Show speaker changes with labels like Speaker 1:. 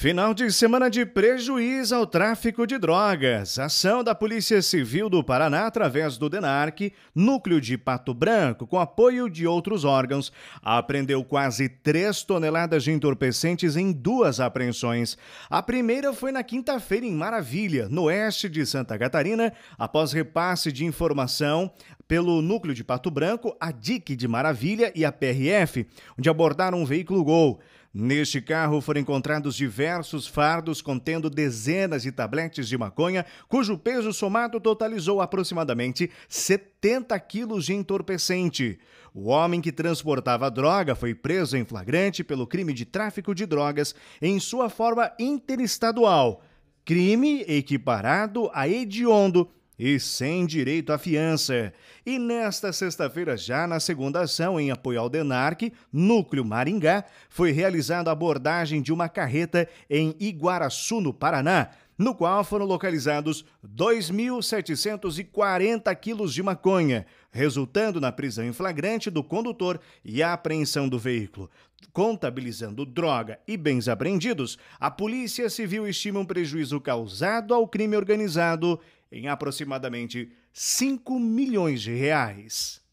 Speaker 1: Final de semana de prejuízo ao tráfico de drogas. Ação da Polícia Civil do Paraná através do DENARC, núcleo de Pato Branco, com apoio de outros órgãos, apreendeu quase 3 toneladas de entorpecentes em duas apreensões. A primeira foi na quinta-feira em Maravilha, no oeste de Santa Catarina, após repasse de informação pelo Núcleo de Pato Branco, a DIC de Maravilha e a PRF, onde abordaram um veículo Gol. Neste carro foram encontrados diversos fardos contendo dezenas de tabletes de maconha, cujo peso somado totalizou aproximadamente 70 quilos de entorpecente. O homem que transportava a droga foi preso em flagrante pelo crime de tráfico de drogas em sua forma interestadual. Crime equiparado a hediondo e sem direito à fiança. E nesta sexta-feira, já na segunda ação, em apoio ao DENARC, Núcleo Maringá, foi realizada a abordagem de uma carreta em Iguaraçu, no Paraná, no qual foram localizados 2.740 quilos de maconha, resultando na prisão em flagrante do condutor e a apreensão do veículo. Contabilizando droga e bens apreendidos, a Polícia Civil estima um prejuízo causado ao crime organizado em aproximadamente 5 milhões de reais.